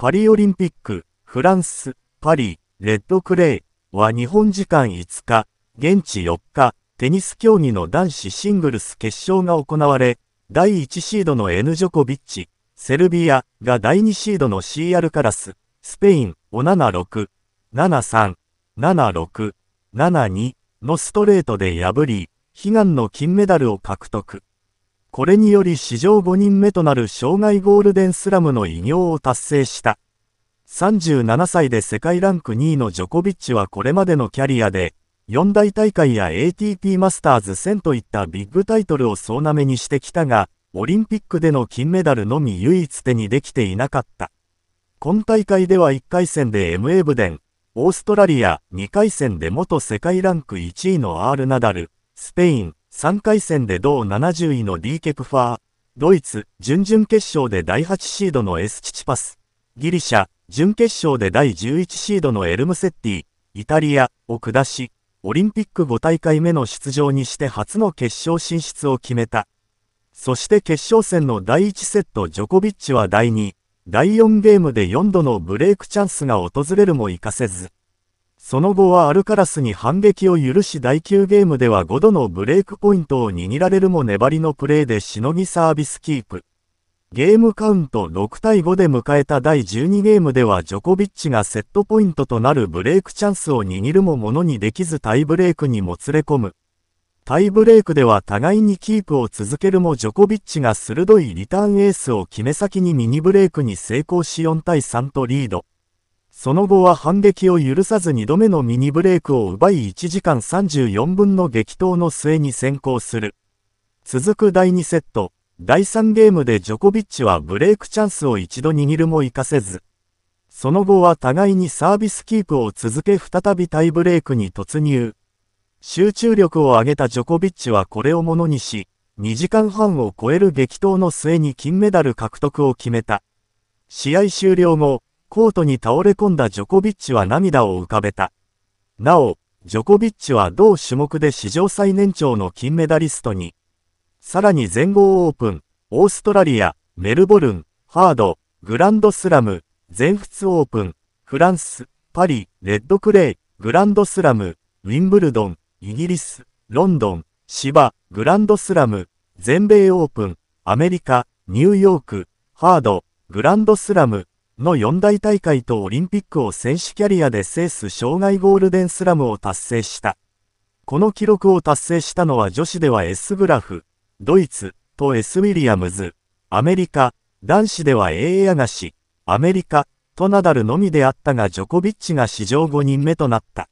パリオリンピック、フランス、パリ、レッドクレイは日本時間5日、現地4日、テニス競技の男子シングルス決勝が行われ、第1シードの N・ ジョコビッチ、セルビアが第2シードの CR カラス、スペイン、を76、73、76、72のストレートで破り、悲願の金メダルを獲得。これにより史上5人目となる生涯ゴールデンスラムの偉業を達成した。37歳で世界ランク2位のジョコビッチはこれまでのキャリアで、四大大会や ATP マスターズ1000といったビッグタイトルを総なめにしてきたが、オリンピックでの金メダルのみ唯一手にできていなかった。今大会では1回戦で MA ブデン、オーストラリア、2回戦で元世界ランク1位の R ナダル、スペイン、3回戦で同70位の D ケプファー、ドイツ、準々決勝で第8シードのエスチチパス、ギリシャ、準決勝で第11シードのエルムセッティ、イタリアを下し、オリンピック5大会目の出場にして初の決勝進出を決めた。そして決勝戦の第1セットジョコビッチは第2、第4ゲームで4度のブレイクチャンスが訪れるも活かせず。その後はアルカラスに反撃を許し第9ゲームでは5度のブレイクポイントを握られるも粘りのプレーでしのぎサービスキープ。ゲームカウント6対5で迎えた第12ゲームではジョコビッチがセットポイントとなるブレイクチャンスを握るもものにできずタイブレイクにもつれ込む。タイブレイクでは互いにキープを続けるもジョコビッチが鋭いリターンエースを決め先にミニブレイクに成功し4対3とリード。その後は反撃を許さず2度目のミニブレイクを奪い1時間34分の激闘の末に先行する。続く第2セット、第3ゲームでジョコビッチはブレイクチャンスを一度握るも活かせず、その後は互いにサービスキープを続け再びタイブレイクに突入。集中力を上げたジョコビッチはこれをものにし、2時間半を超える激闘の末に金メダル獲得を決めた。試合終了後、コートに倒れ込んだジョコビッチは涙を浮かべた。なお、ジョコビッチは同種目で史上最年長の金メダリストに、さらに全豪オープン、オーストラリア、メルボルン、ハード、グランドスラム、全仏オープン、フランス、パリ、レッドクレイ、グランドスラム、ウィンブルドン、イギリス、ロンドン、芝、グランドスラム、全米オープン、アメリカ、ニューヨーク、ハード、グランドスラム、の四大大会とオリンピックを選手キャリアで制す障害ゴールデンスラムを達成した。この記録を達成したのは女子では S グラフ、ドイツと S ウィリアムズ、アメリカ、男子では A アガシ、アメリカとナダルのみであったがジョコビッチが史上5人目となった。